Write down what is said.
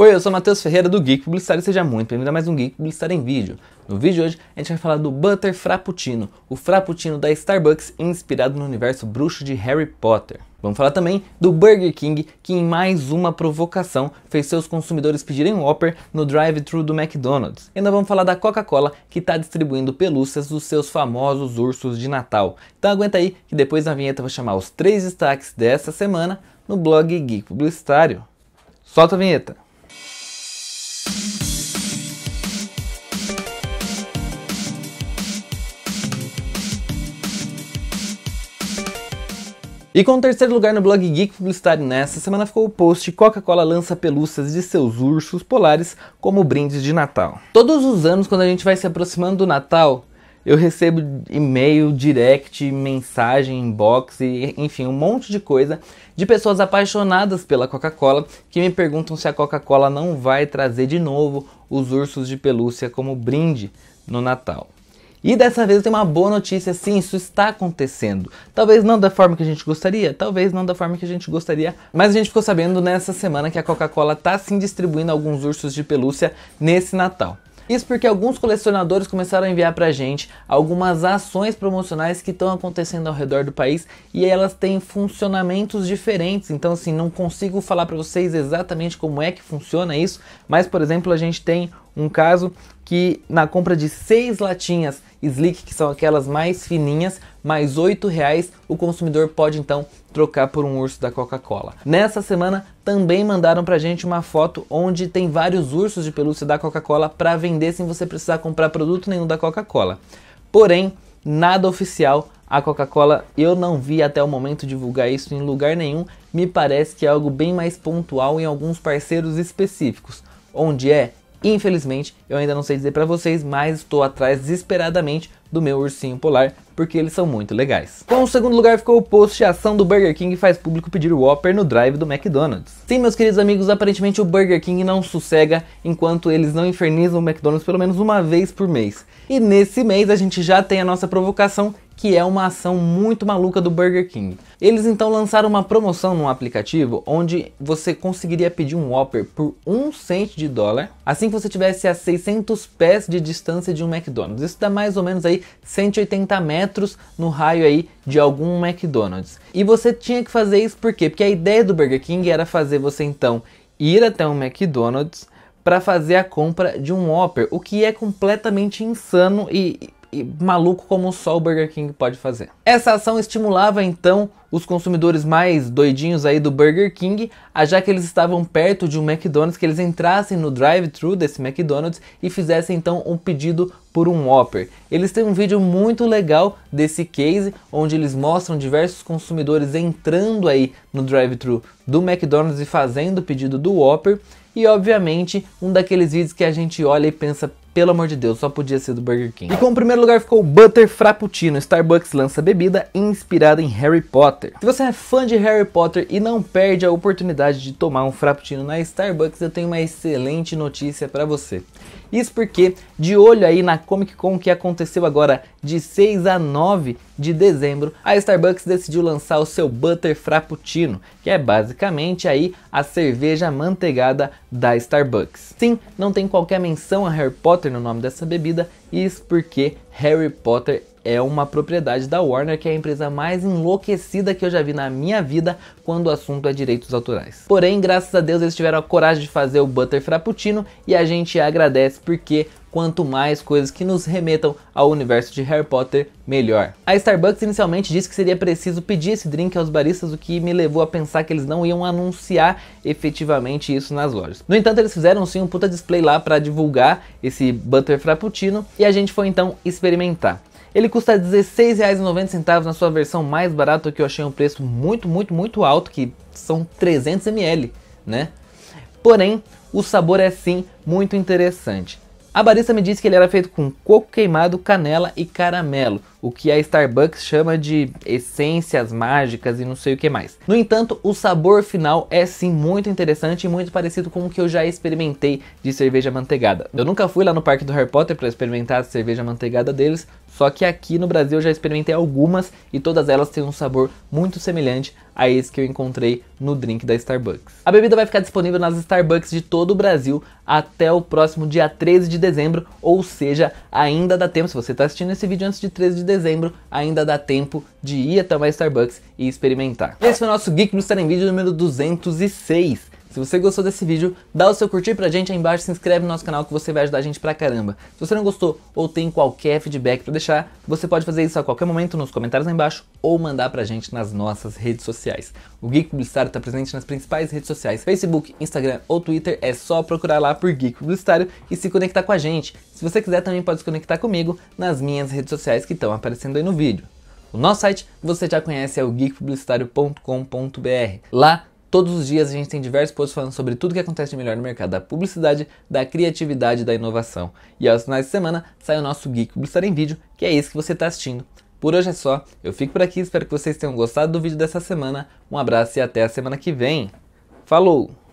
Oi, eu sou Matheus Ferreira do Geek Publicitário e seja muito bem-vindo a mais um Geek Publicitário em Vídeo. No vídeo de hoje, a gente vai falar do Butter Frappuccino, o frappuccino da Starbucks inspirado no universo bruxo de Harry Potter. Vamos falar também do Burger King, que em mais uma provocação fez seus consumidores pedirem um Whopper no drive-thru do McDonald's. E ainda vamos falar da Coca-Cola, que está distribuindo pelúcias dos seus famosos ursos de Natal. Então aguenta aí, que depois da vinheta eu vou chamar os três destaques dessa semana no blog Geek Publicitário. Solta a vinheta! E com o terceiro lugar no blog Geek Publicidade nessa semana ficou o post Coca-Cola lança pelúcias de seus ursos polares como brindes de Natal. Todos os anos, quando a gente vai se aproximando do Natal, eu recebo e-mail, direct, mensagem, inbox, e, enfim, um monte de coisa de pessoas apaixonadas pela Coca-Cola que me perguntam se a Coca-Cola não vai trazer de novo os ursos de pelúcia como brinde no Natal. E dessa vez tem uma boa notícia, sim, isso está acontecendo. Talvez não da forma que a gente gostaria, talvez não da forma que a gente gostaria, mas a gente ficou sabendo nessa semana que a Coca-Cola está sim distribuindo alguns ursos de pelúcia nesse Natal. Isso porque alguns colecionadores começaram a enviar pra gente algumas ações promocionais que estão acontecendo ao redor do país e elas têm funcionamentos diferentes. Então, assim, não consigo falar para vocês exatamente como é que funciona isso, mas por exemplo, a gente tem um caso que na compra de seis latinhas Slick, que são aquelas mais fininhas, mais R$ o consumidor pode então trocar por um urso da Coca-Cola. Nessa semana também mandaram pra gente uma foto onde tem vários ursos de pelúcia da Coca-Cola para vender sem você precisar comprar produto nenhum da Coca-Cola. Porém, nada oficial a Coca-Cola, eu não vi até o momento divulgar isso em lugar nenhum, me parece que é algo bem mais pontual em alguns parceiros específicos. Onde é? Infelizmente, eu ainda não sei dizer para vocês, mas estou atrás desesperadamente do meu ursinho polar, porque eles são muito legais. Com o segundo lugar ficou o post de ação do Burger King faz público pedir o Whopper no drive do McDonald's. Sim, meus queridos amigos, aparentemente o Burger King não sossega enquanto eles não infernizam o McDonald's pelo menos uma vez por mês. E nesse mês a gente já tem a nossa provocação que é uma ação muito maluca do Burger King. Eles então lançaram uma promoção no aplicativo onde você conseguiria pedir um Whopper por um cento de dólar assim que você tivesse a 600 pés de distância de um McDonald's. Isso dá mais ou menos aí 180 metros no raio aí de algum McDonald's. E você tinha que fazer isso por quê? Porque a ideia do Burger King era fazer você então ir até um McDonald's para fazer a compra de um Whopper, o que é completamente insano e maluco como só o Burger King pode fazer. Essa ação estimulava então os consumidores mais doidinhos aí do Burger King, a já que eles estavam perto de um McDonald's, que eles entrassem no drive-thru desse McDonald's e fizessem então um pedido por um Whopper. Eles têm um vídeo muito legal desse case, onde eles mostram diversos consumidores entrando aí no drive-thru do McDonald's e fazendo o pedido do Whopper. E obviamente, um daqueles vídeos que a gente olha e pensa, pelo amor de Deus, só podia ser do Burger King. E com o primeiro lugar ficou o Butter Frappuccino. Starbucks lança bebida inspirada em Harry Potter. Se você é fã de Harry Potter e não perde a oportunidade de tomar um frappuccino na Starbucks, eu tenho uma excelente notícia para você. Isso porque, de olho aí na Comic Con que aconteceu agora de 6 a 9 de dezembro, a Starbucks decidiu lançar o seu Butter Frappuccino, que é basicamente aí a cerveja manteigada da Starbucks. Sim, não tem qualquer menção a Harry Potter no nome dessa bebida, isso porque Harry Potter é uma propriedade da Warner, que é a empresa mais enlouquecida que eu já vi na minha vida quando o assunto é direitos autorais. Porém, graças a Deus, eles tiveram a coragem de fazer o Butter Frappuccino e a gente agradece porque quanto mais coisas que nos remetam ao universo de Harry Potter, melhor. A Starbucks inicialmente disse que seria preciso pedir esse drink aos baristas, o que me levou a pensar que eles não iam anunciar efetivamente isso nas lojas. No entanto, eles fizeram sim um puta display lá para divulgar esse Butter Frappuccino e a gente foi então experimentar. Ele custa R$16,90 na sua versão mais barata, que eu achei um preço muito, muito, muito alto, que são 300ml, né? Porém, o sabor é sim muito interessante. A barista me disse que ele era feito com coco queimado, canela e caramelo, o que a Starbucks chama de essências mágicas e não sei o que mais. No entanto, o sabor final é sim muito interessante e muito parecido com o que eu já experimentei de cerveja manteigada. Eu nunca fui lá no parque do Harry Potter para experimentar a cerveja manteigada deles, só que aqui no Brasil eu já experimentei algumas e todas elas têm um sabor muito semelhante a esse que eu encontrei no drink da Starbucks. A bebida vai ficar disponível nas Starbucks de todo o Brasil até o próximo dia 13 de dezembro, ou seja, ainda dá tempo, se você está assistindo esse vídeo antes de 13 de dezembro, ainda dá tempo de ir até uma Starbucks e experimentar. Esse foi o nosso Geek Bluster em vídeo número 206. Se você gostou desse vídeo, dá o seu curtir pra gente aí embaixo, se inscreve no nosso canal que você vai ajudar a gente pra caramba. Se você não gostou ou tem qualquer feedback pra deixar, você pode fazer isso a qualquer momento nos comentários aí embaixo ou mandar pra gente nas nossas redes sociais. O Geek Publicitário tá presente nas principais redes sociais, Facebook, Instagram ou Twitter, é só procurar lá por Geek Publicitário e se conectar com a gente. Se você quiser também pode se conectar comigo nas minhas redes sociais que estão aparecendo aí no vídeo. O nosso site você já conhece é o geekpublicitario.com.br. Lá Todos os dias a gente tem diversos posts falando sobre tudo que acontece de melhor no mercado da publicidade, da criatividade da inovação. E aos finais de semana sai o nosso Geek Publicitário em Vídeo, que é esse que você está assistindo. Por hoje é só, eu fico por aqui, espero que vocês tenham gostado do vídeo dessa semana. Um abraço e até a semana que vem. Falou!